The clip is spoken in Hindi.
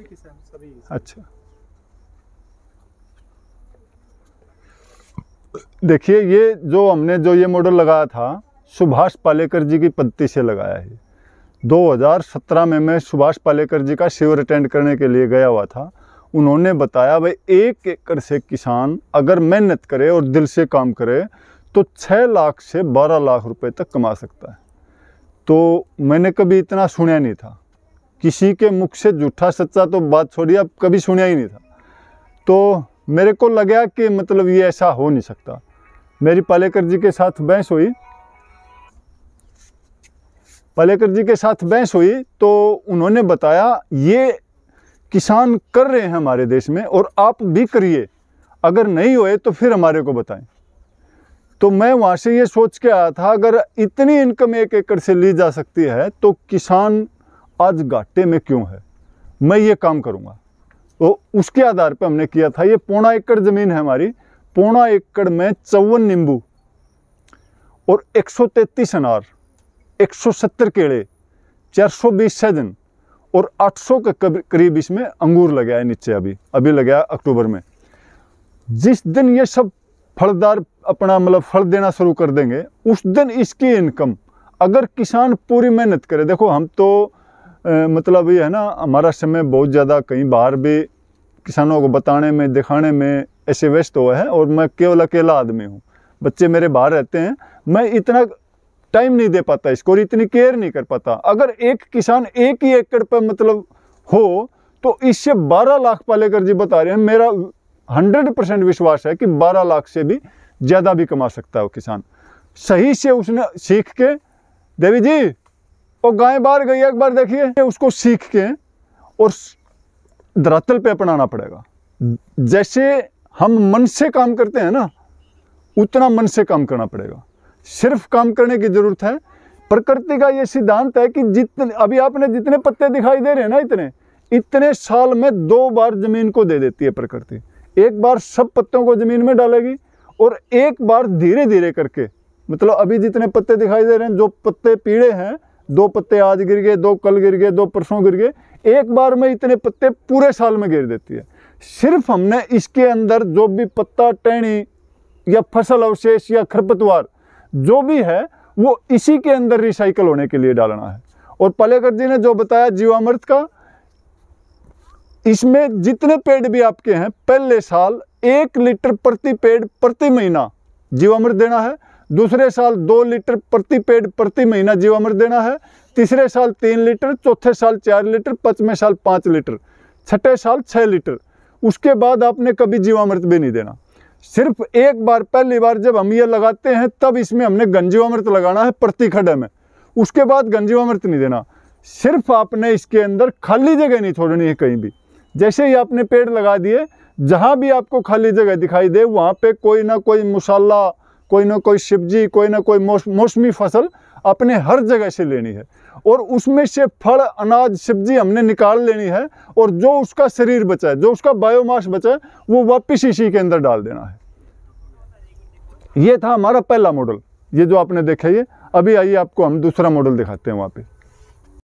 सभी किसान सभी अच्छा देखिए ये जो हमने जो ये मॉडल लगाया था सुभाष पालेकर जी की पद्धति से लगाया है 2017 में मैं सुभाष पालेकर जी का शिविर अटेंड करने के लिए गया हुआ था उन्होंने बताया भाई एक एकड़ से किसान अगर मेहनत करे और दिल से काम करे तो 6 लाख से 12 लाख रुपए तक कमा सकता है तो मैंने कभी इतना सुना नहीं था किसी के मुख से झूठा सच्चा तो बात छोड़ी अब कभी सुनिया ही नहीं था तो मेरे को लगा कि मतलब ये ऐसा हो नहीं सकता मेरी पालेकर जी के साथ बहस हुई पालेकर जी के साथ बहस हुई तो उन्होंने बताया ये किसान कर रहे हैं हमारे देश में और आप भी करिए अगर नहीं हुए तो फिर हमारे को बताएं तो मैं वहाँ से ये सोच के आया था अगर इतनी इनकम एक एकड़ से ली जा सकती है तो किसान आज घाटे में क्यों है मैं ये काम करूँगा तो उसके आधार पर हमने किया था ये पौना एकड़ ज़मीन है हमारी पौना एकड़ में चौवन नींबू और 133 अनार 170 केले 420 सहजन और 800 के करीब इसमें अंगूर लगे है नीचे अभी अभी लगे अक्टूबर में जिस दिन ये सब फलदार अपना मतलब फल देना शुरू कर देंगे उस दिन इसकी इनकम अगर किसान पूरी मेहनत करे देखो हम तो मतलब ये है ना हमारा समय बहुत ज़्यादा कहीं बाहर भी किसानों को बताने में दिखाने में ऐसे व्यस्त हुआ है और मैं केवल अकेला आदमी हूँ बच्चे मेरे बाहर रहते हैं मैं इतना टाइम नहीं दे पाता इसको और इतनी केयर नहीं कर पाता अगर एक किसान एक ही एकड़ पर मतलब हो तो इससे 12 लाख पालेकर जी बता रहे हैं मेरा 100 परसेंट विश्वास है कि 12 लाख से भी ज़्यादा भी कमा सकता है वो किसान सही से उसने सीख के देवी जी और गाय बाहर गई एक बार देखिए उसको सीख के और धरातल पे अपनाना पड़ेगा जैसे हम मन से काम करते हैं ना उतना मन से काम करना पड़ेगा सिर्फ काम करने की ज़रूरत है प्रकृति का ये सिद्धांत है कि जितने अभी आपने जितने पत्ते दिखाई दे रहे हैं ना इतने इतने साल में दो बार ज़मीन को दे देती है प्रकृति एक बार सब पत्तों को ज़मीन में डालेगी और एक बार धीरे धीरे करके मतलब अभी जितने पत्ते दिखाई दे रहे हैं जो पत्ते पीड़े हैं दो पत्ते आज गिर गए दो कल गिर गए दो परसों गिर गए एक बार में इतने पत्ते पूरे साल में गिर देती है सिर्फ हमने इसके अंदर जो भी पत्ता टहनी या फसल अवशेष या खरपतवार जो भी है वो इसी के अंदर रिसाइकल होने के लिए डालना है और पालेकर जी ने जो बताया जीवामृत का इसमें जितने पेड़ भी आपके हैं पहले साल एक लीटर प्रति पेड़ प्रति महीना जीवामृत देना है दूसरे साल दो लीटर प्रति पेड़ प्रति महीना जीवामृत देना है तीसरे साल तीन लीटर चौथे साल चार लीटर पचवें साल पाँच लीटर छठे साल छः लीटर उसके बाद आपने कभी जीवामृत भी नहीं देना सिर्फ एक बार पहली बार जब हम ये लगाते हैं तब इसमें हमने गंजीवामृत लगाना है प्रति खड्डे में उसके बाद गंजीवामृत नहीं देना सिर्फ आपने इसके अंदर खाली जगह नहीं छोड़नी है कहीं भी जैसे ही आपने पेड़ लगा दिए जहाँ भी आपको खाली जगह दिखाई दे वहाँ पे कोई ना कोई मसाला कोई ना कोई शिवजी कोई ना कोई मौसमी फसल अपने हर जगह से लेनी है और उसमें से फल अनाज सब्जी हमने निकाल लेनी है और जो उसका शरीर बचा है जो उसका बायोमास बचा है वो वापिस इसी के अंदर डाल देना है ये था हमारा पहला मॉडल ये जो आपने देखा ये अभी आइए आपको हम दूसरा मॉडल दिखाते हैं वहाँ पर